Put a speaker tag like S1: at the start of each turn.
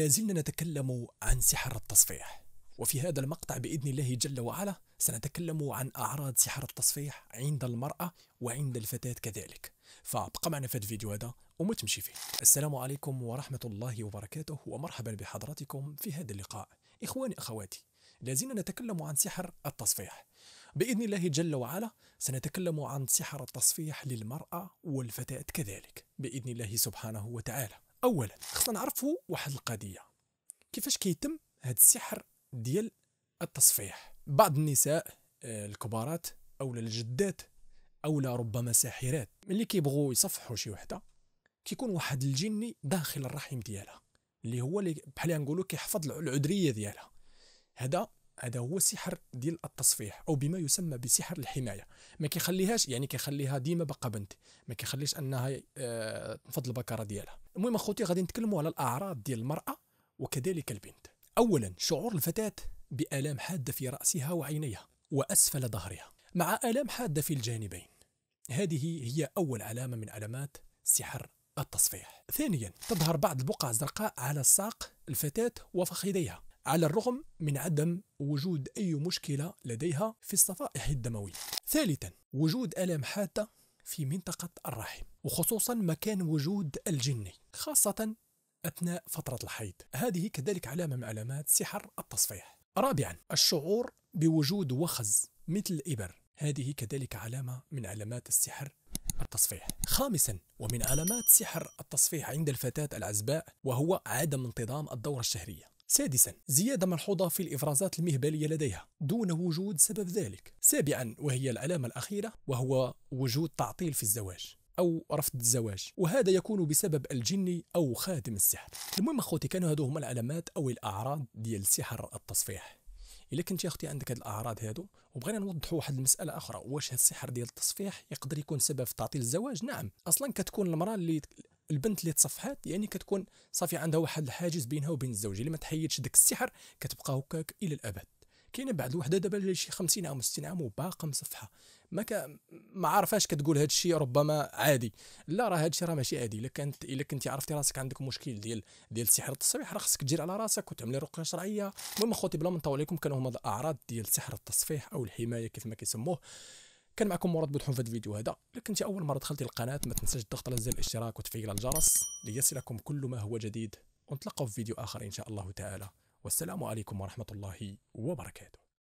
S1: زلنا نتكلم عن سحر التصفيح وفي هذا المقطع بإذن الله جل وعلا سنتكلم عن أعراض سحر التصفيح عند المرأة وعند الفتاة كذلك فابقى معنا في الفيديو هذا وما تمشي فيه السلام عليكم ورحمة الله وبركاته ومرحبا بحضراتكم في هذا اللقاء إخواني أخواتي لازلنا نتكلم عن سحر التصفيح بإذن الله جل وعلا سنتكلم عن سحر التصفيح للمرأة والفتاة كذلك بإذن الله سبحانه وتعالى اولا خصنا نعرفوا واحد القضيه كيفاش كيتم هذا السحر ديال التصفيح بعض النساء آه، الكبارات او الجدات او ربما ساحرات ملي كيبغوا يصفحوا شي وحده كيكون واحد الجني داخل الرحم ديالها اللي هو اللي بحال نقولوا كيحفظ العذريه ديالها هذا هذا هو السحر ديال التصفيح او بما يسمى بسحر الحمايه ما كيخليهاش يعني كيخليها ديما بقى بنت ما كيخليش انها آه، تنفض البكره ديالها المهم اخوتي غادي نتكلموا على الاعراض ديال المراه وكذلك البنت اولا شعور الفتاه بالام حاده في راسها وعينيها واسفل ظهرها مع الام حاده في الجانبين هذه هي اول علامه من علامات سحر التصفيح ثانيا تظهر بعض البقع الزرقاء على الساق الفتاه وفخذيها على الرغم من عدم وجود أي مشكلة لديها في الصفائح الدموية ثالثا وجود ألم حادة في منطقة الرحم وخصوصا مكان وجود الجني خاصة أثناء فترة الحيض هذه كذلك علامة من علامات سحر التصفيح رابعا الشعور بوجود وخز مثل الإبر هذه كذلك علامة من علامات السحر التصفيح خامسا ومن علامات سحر التصفيح عند الفتاة العزباء وهو عدم انتظام الدورة الشهرية سادسا زيادة ملحوظة في الإفرازات المهبلية لديها دون وجود سبب ذلك سابعا وهي العلامة الأخيرة وهو وجود تعطيل في الزواج أو رفض الزواج وهذا يكون بسبب الجني أو خادم السحر المهم أخوتي كانوا هادو هما العلامات أو الأعراض ديال سحر التصفيح الا كنت يا اختي عندك هاد الاعراض هادو وبغينا نوضحوا واحد المساله اخرى واش هاد السحر ديال التصفيح يقدر يكون سبب في تعطيل الزواج نعم اصلا كتكون المراه اللي البنت اللي تصفحات يعني كتكون صافي عندها واحد الحاجز بينها وبين الزوج اللي ما تحيدش داك السحر كتبقى هكاك الى الابد كاينه بعض الوحده دابا اللي شي 50 عام و 60 عام وباقا مصفحه ما ك... ما عارفاش كتقول هذا الشيء ربما عادي لا راه هذا الشيء راه ماشي عادي الا كانت الا كنتي عرفتي راسك عندك مشكل ديال ديال سحر التصفيح راه خصك تجري على راسك وتعملي رقيه شرعيه المهم اخوتي بلا ما نطول عليكم كانوا هما الاعراض ديال سحر التصفيح او الحمايه كيف ما كيسموه كان معكم مراد بودحون في هذا الفيديو هذا الا كنت اول مره دخلتي القناه ما تنساش الضغط على زر الاشتراك وتفعيل الجرس ليصلكم كل ما هو جديد ونتلقاو في فيديو اخر ان شاء الله تعالى والسلام عليكم ورحمه الله وبركاته